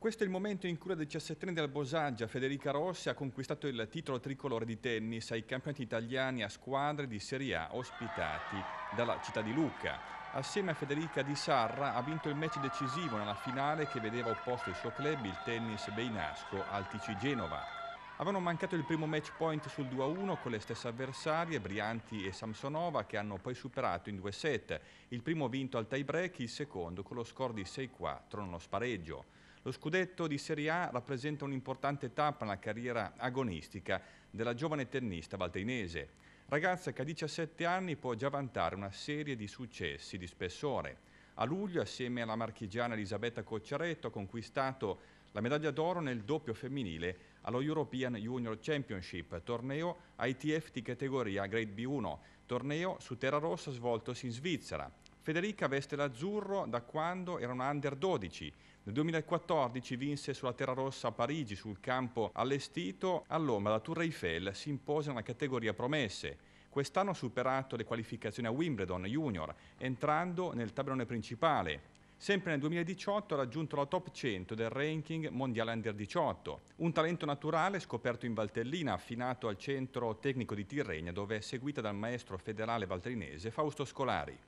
Questo è il momento in cui la 17enne del Bosaggia, Federica Rossi, ha conquistato il titolo tricolore di tennis ai campionati italiani a squadre di Serie A ospitati dalla città di Lucca. Assieme a Federica Di Sarra ha vinto il match decisivo nella finale che vedeva opposto il suo club, il tennis Beinasco, al TC Genova. Avevano mancato il primo match point sul 2-1 con le stesse avversarie, Brianti e Samsonova, che hanno poi superato in due set. Il primo vinto al tie break, il secondo con lo score di 6-4 nello spareggio. Lo scudetto di Serie A rappresenta un'importante tappa nella carriera agonistica della giovane tennista valteinese, ragazza che a 17 anni può già vantare una serie di successi di spessore. A luglio, assieme alla marchigiana Elisabetta Cocciaretto, ha conquistato la medaglia d'oro nel doppio femminile allo European Junior Championship, torneo ITF di categoria Grade B1, torneo su terra rossa svoltosi in Svizzera. Federica veste l'azzurro da quando era una under 12. Nel 2014 vinse sulla Terra Rossa a Parigi sul campo allestito, a Loma la Tour Eiffel si impose nella categoria promesse. Quest'anno ha superato le qualificazioni a Wimbledon Junior, entrando nel tabellone principale. Sempre nel 2018 ha raggiunto la top 100 del ranking mondiale under 18. Un talento naturale scoperto in Valtellina, affinato al centro tecnico di Tirrenia, dove è seguita dal maestro federale valtellinese Fausto Scolari.